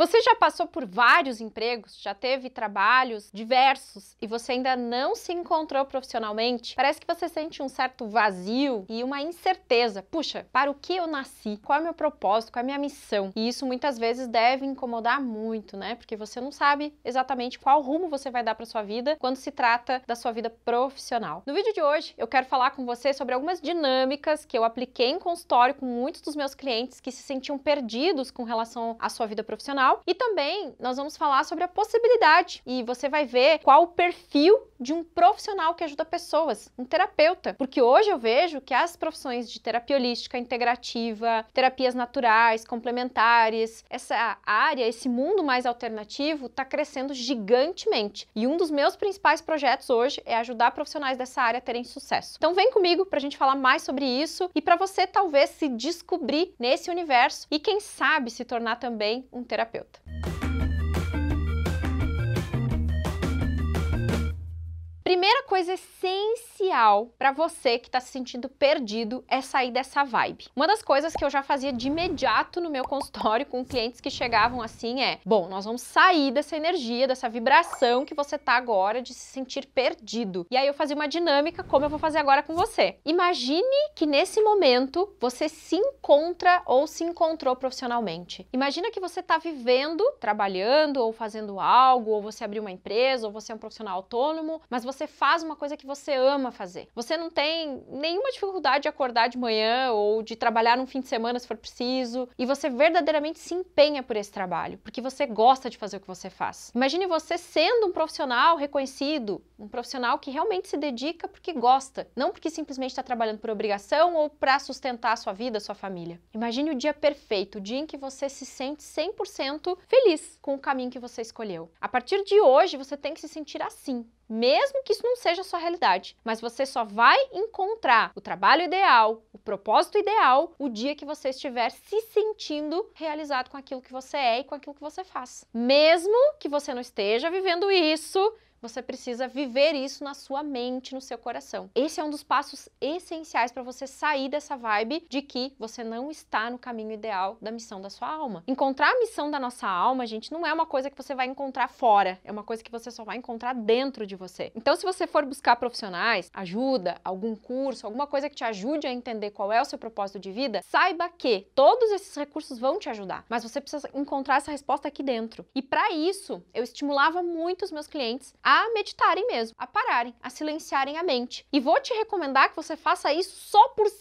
Você já passou por vários empregos, já teve trabalhos diversos e você ainda não se encontrou profissionalmente? Parece que você sente um certo vazio e uma incerteza. Puxa, para o que eu nasci? Qual é o meu propósito? Qual é a minha missão? E isso muitas vezes deve incomodar muito, né? Porque você não sabe exatamente qual rumo você vai dar para sua vida quando se trata da sua vida profissional. No vídeo de hoje, eu quero falar com você sobre algumas dinâmicas que eu apliquei em consultório com muitos dos meus clientes que se sentiam perdidos com relação à sua vida profissional profissional e também nós vamos falar sobre a possibilidade e você vai ver qual o perfil de um profissional que ajuda pessoas, um terapeuta, porque hoje eu vejo que as profissões de terapia holística, integrativa, terapias naturais, complementares, essa área, esse mundo mais alternativo está crescendo gigantemente. E um dos meus principais projetos hoje é ajudar profissionais dessa área a terem sucesso. Então vem comigo para a gente falar mais sobre isso e para você talvez se descobrir nesse universo e quem sabe se tornar também um terapeuta. вперед. Primeira coisa essencial para você que está se sentindo perdido é sair dessa vibe. Uma das coisas que eu já fazia de imediato no meu consultório com clientes que chegavam assim é: bom, nós vamos sair dessa energia, dessa vibração que você tá agora de se sentir perdido. E aí eu fazia uma dinâmica como eu vou fazer agora com você. Imagine que nesse momento você se encontra ou se encontrou profissionalmente. Imagina que você está vivendo, trabalhando ou fazendo algo, ou você abriu uma empresa, ou você é um profissional autônomo, mas você você faz uma coisa que você ama fazer. Você não tem nenhuma dificuldade de acordar de manhã ou de trabalhar num fim de semana se for preciso, e você verdadeiramente se empenha por esse trabalho, porque você gosta de fazer o que você faz. Imagine você sendo um profissional reconhecido, um profissional que realmente se dedica porque gosta, não porque simplesmente está trabalhando por obrigação ou para sustentar a sua vida, a sua família. Imagine o dia perfeito, o dia em que você se sente 100% feliz com o caminho que você escolheu. A partir de hoje, você tem que se sentir assim, mesmo que isso não seja a sua realidade. Mas você só vai encontrar o trabalho ideal, o propósito ideal, o dia que você estiver se sentindo realizado com aquilo que você é e com aquilo que você faz. Mesmo que você não esteja vivendo isso você precisa viver isso na sua mente, no seu coração. Esse é um dos passos essenciais para você sair dessa vibe de que você não está no caminho ideal da missão da sua alma. Encontrar a missão da nossa alma, gente, não é uma coisa que você vai encontrar fora, é uma coisa que você só vai encontrar dentro de você. Então, se você for buscar profissionais, ajuda, algum curso, alguma coisa que te ajude a entender qual é o seu propósito de vida, saiba que todos esses recursos vão te ajudar, mas você precisa encontrar essa resposta aqui dentro. E para isso, eu estimulava muito os meus clientes a a meditarem mesmo, a pararem, a silenciarem a mente. E vou te recomendar que você faça isso só por 5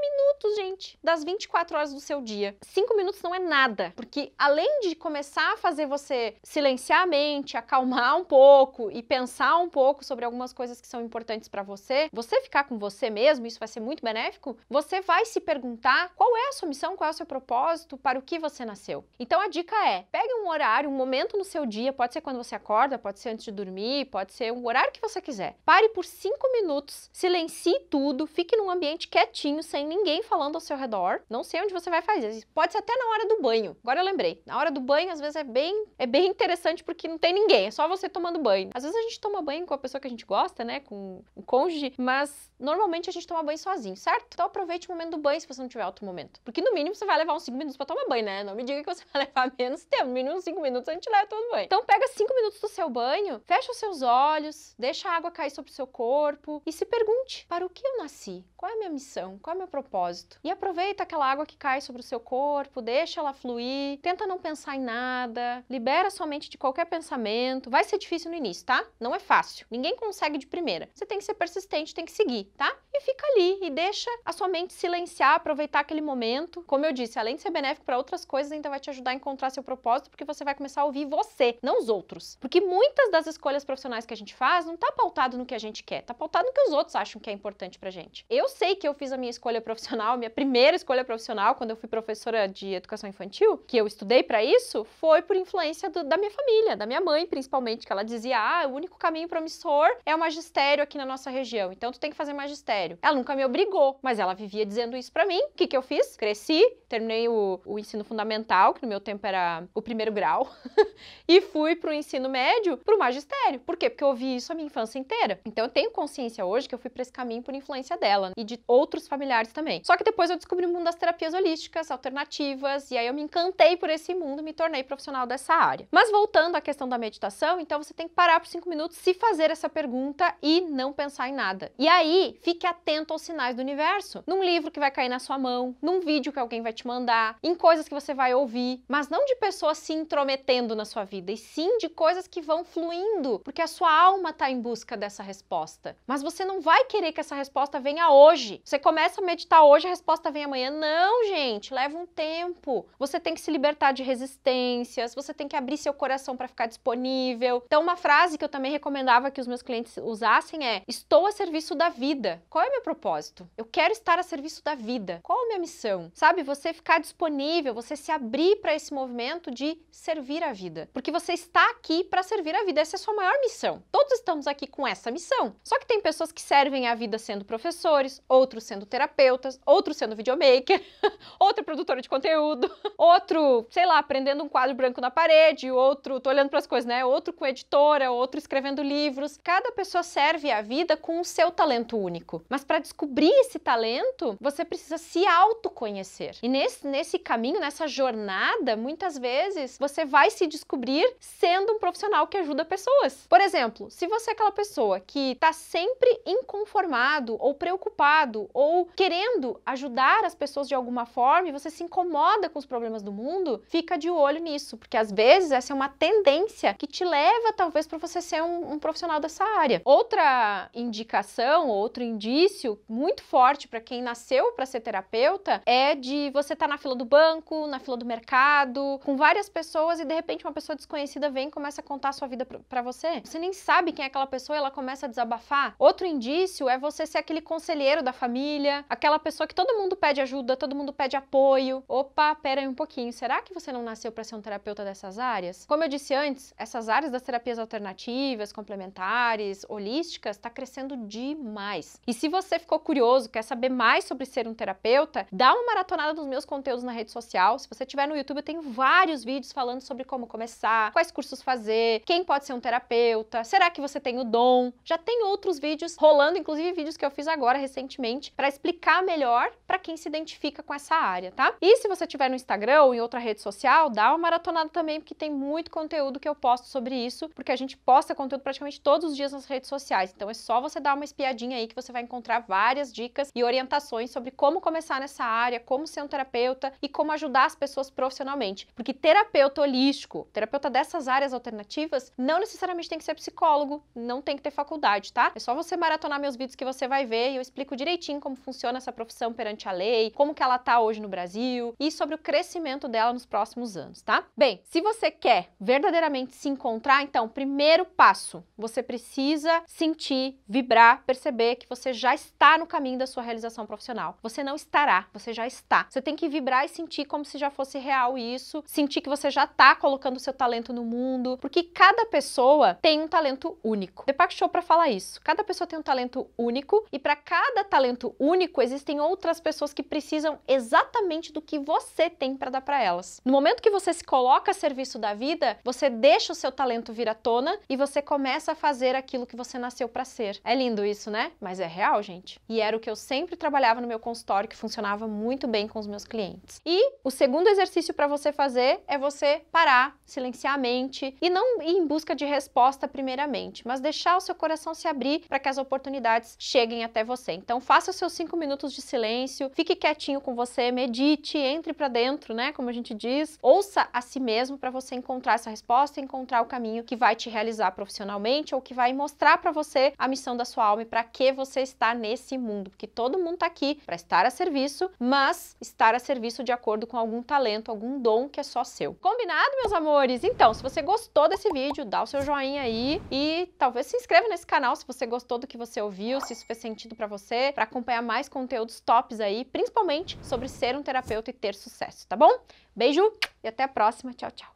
minutos, gente, das 24 horas do seu dia. 5 minutos não é nada, porque além de começar a fazer você silenciar a mente, acalmar um pouco e pensar um pouco sobre algumas coisas que são importantes para você, você ficar com você mesmo, isso vai ser muito benéfico, você vai se perguntar qual é a sua missão, qual é o seu propósito, para o que você nasceu. Então a dica é: pegue um horário, um momento no seu dia, pode ser quando você acorda, pode ser antes de dormir, dormir, pode ser um horário que você quiser. Pare por cinco minutos, silencie tudo, fique num ambiente quietinho, sem ninguém falando ao seu redor. Não sei onde você vai fazer. Pode ser até na hora do banho. Agora eu lembrei. Na hora do banho, às vezes é bem, é bem interessante porque não tem ninguém, é só você tomando banho. Às vezes a gente toma banho com a pessoa que a gente gosta, né? Com o cônjuge, mas normalmente a gente toma banho sozinho, certo? Então aproveite o momento do banho se você não tiver outro momento. Porque no mínimo você vai levar uns 5 minutos para tomar banho, né? Não me diga que você vai levar menos tempo. No mínimo 5 minutos a gente leva todo banho. Então pega 5 minutos do seu banho, fecha os seus olhos, deixa a água cair sobre o seu corpo e se pergunte: para o que eu nasci? Qual é a minha missão? Qual é o meu propósito? E aproveita aquela água que cai sobre o seu corpo, deixa ela fluir, tenta não pensar em nada, libera sua mente de qualquer pensamento. Vai ser difícil no início, tá? Não é fácil. Ninguém consegue de primeira. Você tem que ser persistente, tem que seguir, tá? E fica ali e deixa a sua mente silenciar, aproveitar aquele momento. Como eu disse, além de ser benéfico para outras coisas, ainda vai te ajudar a encontrar seu propósito, porque você vai começar a ouvir você, não os outros. Porque muitas das escolhas profissionais que a gente faz não está pautado no que a gente quer, está pautado no que os outros acham que é importante pra gente. Eu sei que eu fiz a minha escolha profissional, minha primeira escolha profissional, quando eu fui professora de educação infantil, que eu estudei para isso, foi por influência do, da minha família, da minha mãe principalmente, que ela dizia: ah, o único caminho promissor é o magistério aqui na nossa região, então tu tem que fazer magistério. Ela nunca me obrigou, mas ela vivia dizendo isso para mim. O que, que eu fiz? Cresci, terminei o, o ensino fundamental, que no meu tempo era o primeiro grau, e fui pro ensino médio, pro magistério telefone. Por quê? Porque eu ouvi isso a minha infância inteira. Então eu tenho consciência hoje que eu fui para esse caminho por influência dela e de outros familiares também. Só que depois eu descobri o mundo das terapias holísticas, alternativas, e aí eu me encantei por esse mundo e me tornei profissional dessa área. Mas voltando à questão da meditação, então você tem que parar por cinco minutos, se fazer essa pergunta e não pensar em nada. E aí, fique atento aos sinais do universo, num livro que vai cair na sua mão, num vídeo que alguém vai te mandar, em coisas que você vai ouvir, mas não de pessoas se intrometendo na sua vida, e sim de coisas que vão fluindo porque a sua alma está em busca dessa resposta. Mas você não vai querer que essa resposta venha hoje. Você começa a meditar hoje, a resposta vem amanhã. Não, gente, leva um tempo. Você tem que se libertar de resistências, você tem que abrir seu coração para ficar disponível. Então, uma frase que eu também recomendava que os meus clientes usassem é: Estou a serviço da vida. Qual é o meu propósito? Eu quero estar a serviço da vida. Qual é a minha missão? Sabe, você ficar disponível, você se abrir para esse movimento de servir a vida. Porque você está aqui para servir a vida. Essa é a sua maior missão. Todos estamos aqui com essa missão. Só que tem pessoas que servem a vida sendo professores, outros sendo terapeutas, outros sendo videomaker, outro produtora de conteúdo, outro, sei lá, aprendendo um quadro branco na parede, outro, tô olhando para as coisas, né? Outro com editora, outro escrevendo livros. Cada pessoa serve a vida com o seu talento único. Mas para descobrir esse talento, você precisa se autoconhecer. E nesse, nesse caminho, nessa jornada, muitas vezes você vai se descobrir sendo um profissional que ajuda pessoas. Por exemplo, se você é aquela pessoa que está sempre inconformado ou preocupado ou querendo ajudar as pessoas de alguma forma e você se incomoda com os problemas do mundo, fica de olho nisso, porque às vezes essa é uma tendência que te leva talvez para você ser um, um, profissional dessa área. Outra indicação, outro indício muito forte para quem nasceu para ser terapeuta é de você estar tá na fila do banco, na fila do mercado, com várias pessoas e de repente uma pessoa desconhecida vem e começa a contar a sua vida para você você. Você nem sabe quem é aquela pessoa e ela começa a desabafar. Outro indício é você ser aquele conselheiro da família, aquela pessoa que todo mundo pede ajuda, todo mundo pede apoio. Opa, pera aí um pouquinho, será que você não nasceu para ser um terapeuta dessas áreas? Como eu disse antes, essas áreas das terapias alternativas, complementares, holísticas, está crescendo demais. E se você ficou curioso, quer saber mais sobre ser um terapeuta, dá uma maratonada nos meus conteúdos na rede social. Se você tiver no YouTube, eu tenho vários vídeos falando sobre como começar, quais cursos fazer, quem pode ser um terapeuta terapeuta? Será que você tem o dom? Já tem outros vídeos rolando, inclusive vídeos que eu fiz agora recentemente, para explicar melhor para quem se identifica com essa área, tá? E se você tiver no Instagram ou em outra rede social, dá uma maratonada também, porque tem muito conteúdo que eu posto sobre isso, porque a gente posta conteúdo praticamente todos os dias nas redes sociais. Então é só você dar uma espiadinha aí que você vai encontrar várias dicas e orientações sobre como começar nessa área, como ser um terapeuta e como ajudar as pessoas profissionalmente. Porque terapeuta holístico, terapeuta dessas áreas alternativas, não necessariamente tem que ser psicólogo, não tem que ter faculdade, tá? É só você maratonar meus vídeos que você vai ver e eu explico direitinho como funciona essa profissão perante a lei, como que ela tá hoje no Brasil e sobre o crescimento dela nos próximos anos, tá? Bem, se você quer verdadeiramente se encontrar, então, primeiro passo, você precisa sentir, vibrar, perceber que você já está no caminho da sua realização profissional. Você não estará, você já está. Você tem que vibrar e sentir como se já fosse real isso, sentir que você já está colocando seu talento no mundo, porque cada pessoa tem um talento único. Deepak Chopra fala isso. Cada pessoa tem um talento único e para cada talento único existem outras pessoas que precisam exatamente do que você tem para dar para elas. No momento que você se coloca a serviço da vida, você deixa o seu talento vir à tona e você começa a fazer aquilo que você nasceu para ser. É lindo isso, né? Mas é real, gente. E era o que eu sempre trabalhava no meu consultório que funcionava muito bem com os meus clientes. E o segundo exercício para você fazer é você parar, silenciar a mente e não ir em busca de respostas resposta primeiramente, mas deixar o seu coração se abrir para que as oportunidades cheguem até você. Então faça os seus cinco minutos de silêncio, fique quietinho com você, medite, entre para dentro, né? Como a gente diz, ouça a si mesmo para você encontrar essa resposta, encontrar o caminho que vai te realizar profissionalmente ou que vai mostrar para você a missão da sua alma e para que você está nesse mundo, porque todo mundo está aqui para estar a serviço, mas estar a serviço de acordo com algum talento, algum dom que é só seu. Combinado, meus amores? Então, se você gostou desse vídeo, dá o seu joinha aí e talvez se inscreva nesse canal se você gostou do que você ouviu, se isso fez sentido para você, para acompanhar mais conteúdos tops aí, principalmente sobre ser um terapeuta e ter sucesso, tá bom? Beijo e até a próxima. Tchau, tchau.